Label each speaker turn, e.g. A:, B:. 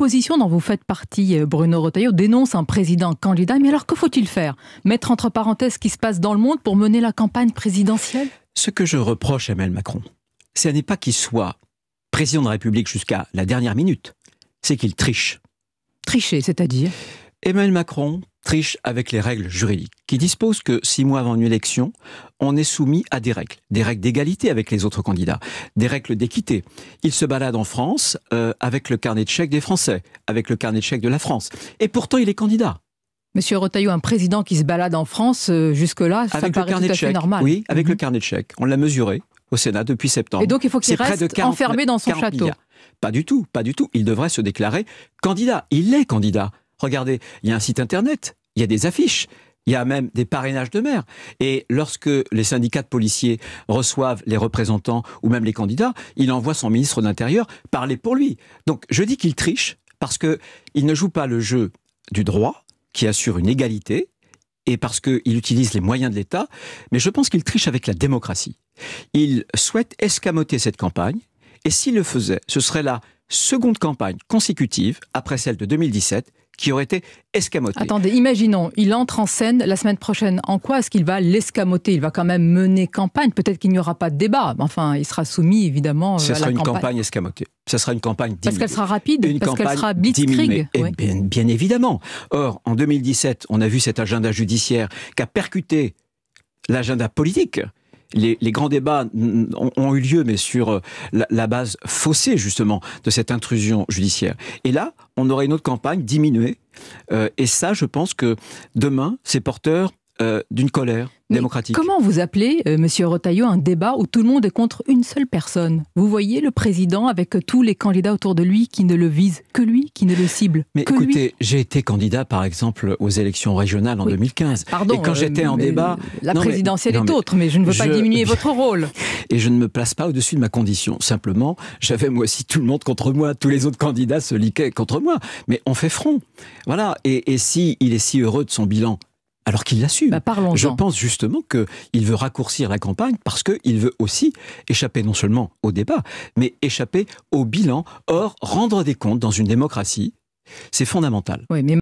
A: proposition dont vous faites partie, euh, Bruno Retailleau, dénonce un président candidat. Mais alors que faut-il faire Mettre entre parenthèses ce qui se passe dans le monde pour mener la campagne présidentielle
B: Ce que je reproche à Emmanuel Macron, ce n'est pas qu'il soit président de la République jusqu'à la dernière minute, c'est qu'il triche. Tricher, c'est-à-dire Emmanuel Macron triche avec les règles juridiques, qui disposent que six mois avant une élection, on est soumis à des règles, des règles d'égalité avec les autres candidats, des règles d'équité. Il se balade en France euh, avec le carnet de chèques des Français, avec le carnet de chèques de la France. Et pourtant, il est candidat.
A: Monsieur Retailleau, un président qui se balade en France euh, jusque-là, ça avec paraît le carnet normal. Oui,
B: avec le mhm. carnet de chèques. On l'a mesuré au Sénat depuis septembre. Et donc il faut qu'il reste enfermé dans son château. Pas du tout, pas du tout. Il devrait se déclarer candidat. Il est candidat. Regardez, il y a un site internet, il y a des affiches, il y a même des parrainages de maires. Et lorsque les syndicats de policiers reçoivent les représentants ou même les candidats, il envoie son ministre de l'Intérieur parler pour lui. Donc je dis qu'il triche parce qu'il ne joue pas le jeu du droit qui assure une égalité et parce qu'il utilise les moyens de l'État, mais je pense qu'il triche avec la démocratie. Il souhaite escamoter cette campagne et s'il le faisait, ce serait là seconde campagne consécutive, après celle de 2017, qui aurait été escamotée.
A: Attendez, imaginons, il entre en scène la semaine prochaine. En quoi est-ce qu'il va l'escamoter Il va quand même mener campagne. Peut-être qu'il n'y aura pas de débat. Enfin, il sera soumis évidemment Ce sera une campagne.
B: escamotée. Ce sera une campagne Parce qu'elle sera rapide, parce qu'elle sera blitzkrieg. Eh bien, bien évidemment. Or, en 2017, on a vu cet agenda judiciaire qui a percuté l'agenda politique les, grands débats ont, eu lieu, mais sur euh, la, base faussée, justement, de cette intrusion judiciaire. Et là, on aurait une autre campagne diminuée. Euh, et ça, je pense que demain, ces porteurs... Euh, d'une colère démocratique. Comment
A: vous appelez, M. Euh, Monsieur Retailleau, un débat où tout le monde est contre une seule personne Vous voyez le président avec tous les candidats autour de lui qui ne le visent que lui,
B: qui ne le cible Mais écoutez, j'ai été candidat par exemple aux élections régionales en 2015. Pardon, et quand euh, j'étais en débat, la présidentielle est autre, mais je ne veux pas diminuer votre rôle. Et je ne me place pas au-dessus de ma condition. Simplement, j'avais moi aussi tout le monde contre moi, tous les autres candidats se liquaient contre moi. Mais on fait front, voilà. Et, et si il est si heureux de son bilan alors qu'il l'assume. Bah, Je pense justement qu'il veut raccourcir la campagne parce qu'il veut aussi échapper non seulement au débat, mais échapper au bilan. Or, rendre des comptes dans une démocratie, c'est fondamental. Oui,